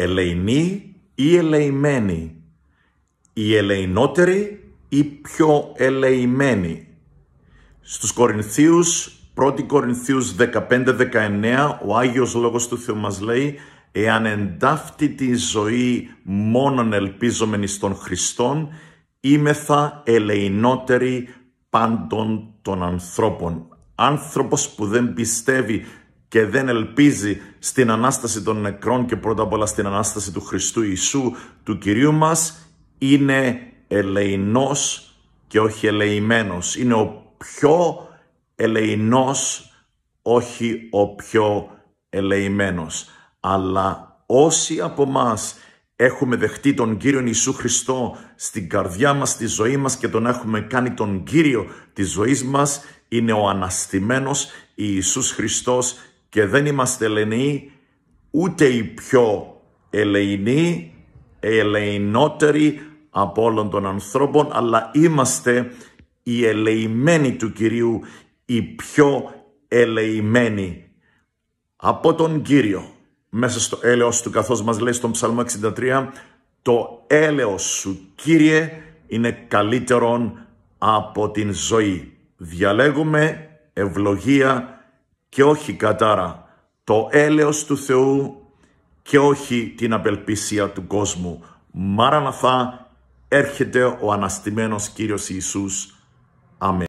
ελεηνοί ή ελεημένοι, οι ελεηνότεροι ή πιο ελεημένοι. Στους Κορινθίους, 1η Κορινθίους 15-19, ο Άγιος Λόγος του Θεού μας λέει «Εάν εντάφτει τη ζωή μόνον ελπίζομενη στον Χριστόν, είμεθα ελεηνότερη πάντων των ανθρώπων». Άνθρωπος που δεν πιστεύει και δεν ελπίζει στην Ανάσταση των νεκρών και πρώτα απ' όλα στην Ανάσταση του Χριστού Ιησού, του Κυρίου μας, είναι ελεηνός και όχι ελεημένος. Είναι ο πιο ελεηνός, όχι ο πιο ελεημένος. Αλλά όσοι από μας έχουμε δεχτεί τον Κύριο Ιησού Χριστό στην καρδιά μας, στη ζωή μας και τον έχουμε κάνει τον Κύριο της ζωής μας, είναι ο αναστημένος Ιησούς Χριστός και δεν είμαστε ελενοί, ούτε οι πιο Ελεηνοί, ελεηνότεροι από όλων των ανθρώπων, αλλά είμαστε οι ελεημένοι του Κυρίου, οι πιο ελεημένοι από τον Κύριο. Μέσα στο έλεος του, καθώς μας λέει στον Ψαλμό 63, το έλεος σου Κύριε είναι καλύτερον από την ζωή. Διαλέγουμε ευλογία και όχι κατάρα, το έλεος του Θεού και όχι την απελπισία του κόσμου. Μαραναθά έρχεται ο αναστημένος Κύριος Ιησούς. Αμήν.